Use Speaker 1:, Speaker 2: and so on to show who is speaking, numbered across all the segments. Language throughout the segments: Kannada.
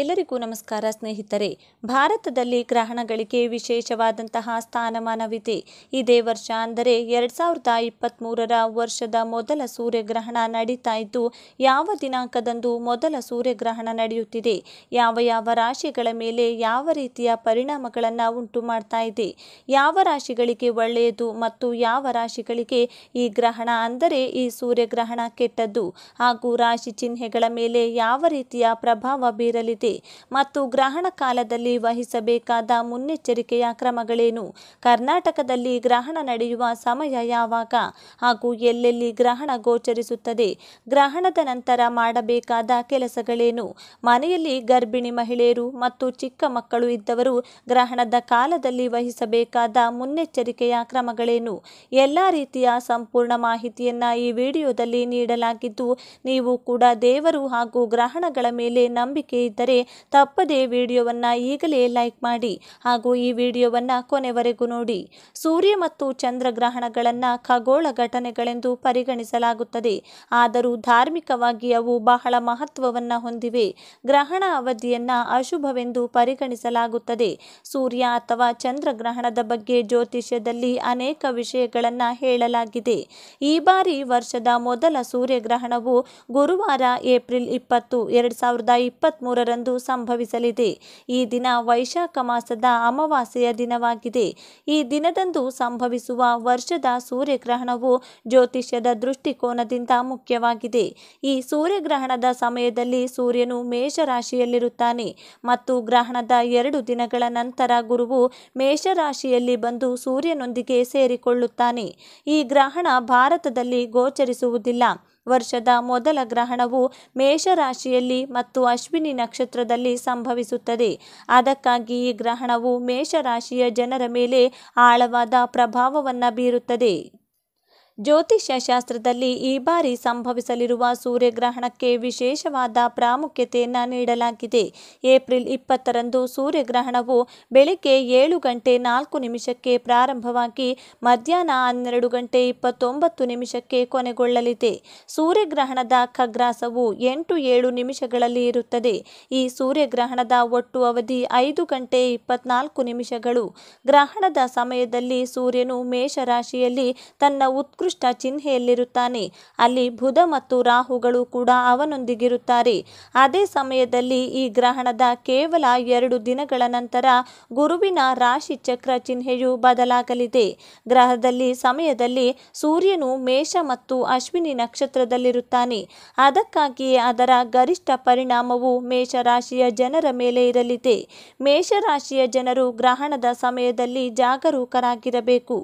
Speaker 1: ಎಲ್ಲರಿಗೂ ನಮಸ್ಕಾರ ಸ್ನೇಹಿತರೆ ಭಾರತದಲ್ಲಿ ಗ್ರಹಣಗಳಿಗೆ ವಿಶೇಷವಾದಂತಹ ಸ್ಥಾನಮಾನವಿದೆ ಇದೇ ವರ್ಷ ಅಂದರೆ ಎರಡ್ ಸಾವಿರದ ಇಪ್ಪತ್ತ್ಮೂರರ ವರ್ಷದ ಮೊದಲ ಸೂರ್ಯಗ್ರಹಣ ನಡೀತಾ ಇದ್ದು ಯಾವ ದಿನಾಂಕದಂದು ಮೊದಲ ಸೂರ್ಯಗ್ರಹಣ ನಡೆಯುತ್ತಿದೆ ಯಾವ ಯಾವ ರಾಶಿಗಳ ಮೇಲೆ ಯಾವ ರೀತಿಯ ಪರಿಣಾಮಗಳನ್ನು ಉಂಟು ಮಾಡ್ತಾ ಇದೆ ಯಾವ ರಾಶಿಗಳಿಗೆ ಒಳ್ಳೆಯದು ಮತ್ತು ಯಾವ ರಾಶಿಗಳಿಗೆ ಈ ಗ್ರಹಣ ಅಂದರೆ ಈ ಸೂರ್ಯಗ್ರಹಣ ಕೆಟ್ಟದ್ದು ಹಾಗೂ ರಾಶಿ ಚಿಹ್ನೆಗಳ ಮೇಲೆ ಯಾವ ರೀತಿಯ ಪ್ರಭಾವ ಬೀರಲಿ ಮತ್ತು ಗ್ರಹಣ ಕಾಲದಲ್ಲಿ ವಹಿಸಬೇಕಾದ ಮುನ್ನೆಚ್ಚರಿಕೆಯ ಕ್ರಮಗಳೇನು ಕರ್ನಾಟಕದಲ್ಲಿ ಗ್ರಹಣ ನಡೆಯುವ ಸಮಯ ಯಾವಾಗ ಹಾಗೂ ಎಲ್ಲೆಲ್ಲಿ ಗ್ರಹಣ ಗೋಚರಿಸುತ್ತದೆ ಗ್ರಹಣದ ನಂತರ ಮಾಡಬೇಕಾದ ಕೆಲಸಗಳೇನು ಮನೆಯಲ್ಲಿ ಗರ್ಭಿಣಿ ಮಹಿಳೆಯರು ಮತ್ತು ಚಿಕ್ಕ ಮಕ್ಕಳು ಇದ್ದವರು ಗ್ರಹಣದ ಕಾಲದಲ್ಲಿ ವಹಿಸಬೇಕಾದ ಮುನ್ನೆಚ್ಚರಿಕೆಯ ಕ್ರಮಗಳೇನು ಎಲ್ಲ ರೀತಿಯ ಸಂಪೂರ್ಣ ಮಾಹಿತಿಯನ್ನ ಈ ವಿಡಿಯೋದಲ್ಲಿ ನೀಡಲಾಗಿದ್ದು ನೀವು ಕೂಡ ದೇವರು ಹಾಗೂ ಗ್ರಹಣಗಳ ಮೇಲೆ ನಂಬಿಕೆ ಇದ್ದರೆ ಇದ್ದರೆ ತಪ್ಪದೇ ವಿಡಿಯೋವನ್ನು ಈಗಲೇ ಲೈಕ್ ಮಾಡಿ ಹಾಗೂ ಈ ವಿಡಿಯೋವನ್ನು ಕೊನೆವರೆಗೂ ನೋಡಿ ಸೂರ್ಯ ಮತ್ತು ಚಂದ್ರಗ್ರಹಣಗಳನ್ನು ಖಗೋಳ ಘಟನೆಗಳೆಂದು ಪರಿಗಣಿಸಲಾಗುತ್ತದೆ ಆದರೂ ಧಾರ್ಮಿಕವಾಗಿ ಅವು ಬಹಳ ಮಹತ್ವವನ್ನು ಹೊಂದಿವೆ ಗ್ರಹಣ ಅವಧಿಯನ್ನು ಅಶುಭವೆಂದು ಪರಿಗಣಿಸಲಾಗುತ್ತದೆ ಸೂರ್ಯ ಅಥವಾ ಚಂದ್ರಗ್ರಹಣದ ಬಗ್ಗೆ ಜ್ಯೋತಿಷ್ಯದಲ್ಲಿ ಅನೇಕ ವಿಷಯಗಳನ್ನು ಹೇಳಲಾಗಿದೆ ಈ ಬಾರಿ ವರ್ಷದ ಮೊದಲ ಸೂರ್ಯಗ್ರಹಣವು ಗುರುವಾರ ಏಪ್ರಿಲ್ ಇಪ್ಪತ್ತು ಎರಡು ಸಾವಿರದ ಇಪ್ಪತ್ತ್ ಸಂಭವಿಸಲಿದೆ ಈ ದಿನ ವೈಶಾಖ ಮಾಸದ ಅಮಾವಾಸ್ಯೆಯ ದಿನವಾಗಿದೆ ಈ ದಿನದಂದು ಸಂಭವಿಸುವ ವರ್ಷದ ಸೂರ್ಯಗ್ರಹಣವು ಜ್ಯೋತಿಷ್ಯದ ದೃಷ್ಟಿಕೋನದಿಂದ ಮುಖ್ಯವಾಗಿದೆ ಈ ಸೂರ್ಯಗ್ರಹಣದ ಸಮಯದಲ್ಲಿ ಸೂರ್ಯನು ಮೇಷರಾಶಿಯಲ್ಲಿರುತ್ತಾನೆ ಮತ್ತು ಗ್ರಹಣದ ಎರಡು ದಿನಗಳ ನಂತರ ಗುರುವು ಮೇಷರಾಶಿಯಲ್ಲಿ ಬಂದು ಸೂರ್ಯನೊಂದಿಗೆ ಸೇರಿಕೊಳ್ಳುತ್ತಾನೆ ಈ ಗ್ರಹಣ ಭಾರತದಲ್ಲಿ ಗೋಚರಿಸುವುದಿಲ್ಲ ವರ್ಷದ ಮೊದಲ ಗ್ರಹಣವು ಮೇಷರಾಶಿಯಲ್ಲಿ ಮತ್ತು ಅಶ್ವಿನಿ ನಕ್ಷತ್ರದಲ್ಲಿ ಸಂಭವಿಸುತ್ತದೆ ಅದಕ್ಕಾಗಿ ಈ ಗ್ರಹಣವು ಮೇಷರಾಶಿಯ ಜನರ ಮೇಲೆ ಆಳವಾದ ಪ್ರಭಾವವನ್ನು ಬೀರುತ್ತದೆ ಜ್ಯೋತಿಷ್ಯ ಶಾಸ್ತ್ರದಲ್ಲಿ ಈ ಬಾರಿ ಸಂಭವಿಸಲಿರುವ ಸೂರ್ಯಗ್ರಹಣಕ್ಕೆ ವಿಶೇಷವಾದ ಪ್ರಾಮುಖ್ಯತೆಯನ್ನು ನೀಡಲಾಗಿದೆ ಏಪ್ರಿಲ್ ಇಪ್ಪತ್ತರಂದು ಸೂರ್ಯಗ್ರಹಣವು ಬೆಳಿಗ್ಗೆ ಏಳು ಗಂಟೆ ನಾಲ್ಕು ನಿಮಿಷಕ್ಕೆ ಪ್ರಾರಂಭವಾಗಿ ಮಧ್ಯಾಹ್ನ ಹನ್ನೆರಡು ಗಂಟೆ ಇಪ್ಪತ್ತೊಂಬತ್ತು ನಿಮಿಷಕ್ಕೆ ಕೊನೆಗೊಳ್ಳಲಿದೆ ಸೂರ್ಯಗ್ರಹಣದ ಖಗ್ರಾಸವು ಎಂಟು ಏಳು ನಿಮಿಷಗಳಲ್ಲಿ ಇರುತ್ತದೆ ಈ ಸೂರ್ಯಗ್ರಹಣದ ಒಟ್ಟು ಅವಧಿ ಐದು ಗಂಟೆ ಇಪ್ಪತ್ನಾಲ್ಕು ನಿಮಿಷಗಳು ಗ್ರಹಣದ ಸಮಯದಲ್ಲಿ ಸೂರ್ಯನು ಮೇಷರಾಶಿಯಲ್ಲಿ ತನ್ನ ಉತ್ಕೃ ಉತ್ಕೃಷ್ಟ ಚಿಹ್ನೆಯಲ್ಲಿರುತ್ತಾನೆ ಅಲ್ಲಿ ಬುಧ ಮತ್ತು ರಾಹುಗಳು ಕೂಡ ಅವನೊಂದಿಗಿರುತ್ತಾರೆ ಅದೇ ಸಮಯದಲ್ಲಿ ಈ ಗ್ರಹಣದ ಕೇವಲ ಎರಡು ದಿನಗಳ ನಂತರ ಗುರುವಿನ ರಾಶಿ ಚಕ್ರ ಚಿಹ್ನೆಯು ಬದಲಾಗಲಿದೆ ಗ್ರಹದಲ್ಲಿ ಸಮಯದಲ್ಲಿ ಸೂರ್ಯನು ಮೇಷ ಮತ್ತು ಅಶ್ವಿನಿ ನಕ್ಷತ್ರದಲ್ಲಿರುತ್ತಾನೆ ಅದಕ್ಕಾಗಿಯೇ ಅದರ ಗರಿಷ್ಠ ಪರಿಣಾಮವು ಮೇಷರಾಶಿಯ ಜನರ ಮೇಲೆ ಇರಲಿದೆ ಮೇಷರಾಶಿಯ ಜನರು ಗ್ರಹಣದ ಸಮಯದಲ್ಲಿ ಜಾಗರೂಕರಾಗಿರಬೇಕು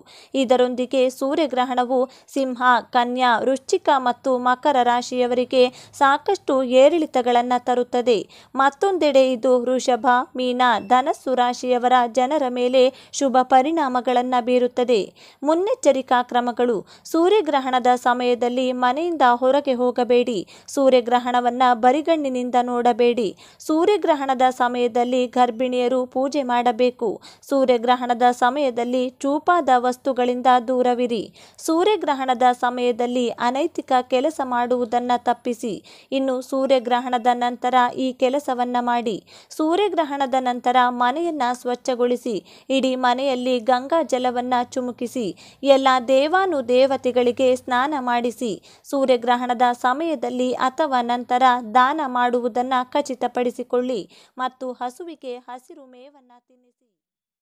Speaker 1: ಇದರೊಂದಿಗೆ ಸೂರ್ಯಗ್ರಹಣವು ಸಿಂಹ ಕನ್ಯಾ ವೃಶ್ಚಿಕ ಮತ್ತು ಮಕರ ರಾಶಿಯವರಿಗೆ ಸಾಕಷ್ಟು ಏರಿಳಿತಗಳನ್ನು ತರುತ್ತದೆ ಮತ್ತೊಂದೆಡೆ ಇದು ವೃಷಭ ಮೀನ ಧನಸ್ಸು ರಾಶಿಯವರ ಜನರ ಮೇಲೆ ಶುಭ ಪರಿಣಾಮಗಳನ್ನು ಬೀರುತ್ತದೆ ಮುನ್ನೆಚ್ಚರಿಕಾ ಕ್ರಮಗಳು ಸೂರ್ಯಗ್ರಹಣದ ಸಮಯದಲ್ಲಿ ಮನೆಯಿಂದ ಹೊರಗೆ ಹೋಗಬೇಡಿ ಸೂರ್ಯಗ್ರಹಣವನ್ನು ಬರಿಗಣ್ಣಿನಿಂದ ನೋಡಬೇಡಿ ಸೂರ್ಯಗ್ರಹಣದ ಸಮಯದಲ್ಲಿ ಗರ್ಭಿಣಿಯರು ಪೂಜೆ ಮಾಡಬೇಕು ಸೂರ್ಯಗ್ರಹಣದ ಸಮಯದಲ್ಲಿ ಚೂಪಾದ ವಸ್ತುಗಳಿಂದ ದೂರವಿರಿ ಸೂರ್ಯ ಸೂರ್ಯಗ್ರಹಣದ ಸಮಯದಲ್ಲಿ ಅನೈತಿಕ ಕೆಲಸ ಮಾಡುವುದನ್ನು ತಪ್ಪಿಸಿ ಇನ್ನು ಸೂರ್ಯಗ್ರಹಣದ ನಂತರ ಈ ಕೆಲಸವನ್ನು ಮಾಡಿ ಸೂರ್ಯಗ್ರಹಣದ ನಂತರ ಮನೆಯನ್ನು ಸ್ವಚ್ಛಗೊಳಿಸಿ ಇಡೀ ಮನೆಯಲ್ಲಿ ಗಂಗಾ ಜಲವನ್ನು ಚುಮುಕಿಸಿ ಎಲ್ಲ ದೇವಾನು ದೇವತೆಗಳಿಗೆ ಸ್ನಾನ ಮಾಡಿಸಿ ಸೂರ್ಯಗ್ರಹಣದ ಸಮಯದಲ್ಲಿ ಅಥವಾ ನಂತರ ದಾನ ಮಾಡುವುದನ್ನು ಖಚಿತಪಡಿಸಿಕೊಳ್ಳಿ ಮತ್ತು ಹಸುವಿಗೆ ಹಸಿರು ಮೇವನ್ನು ತಿನ್ನಿಸಿ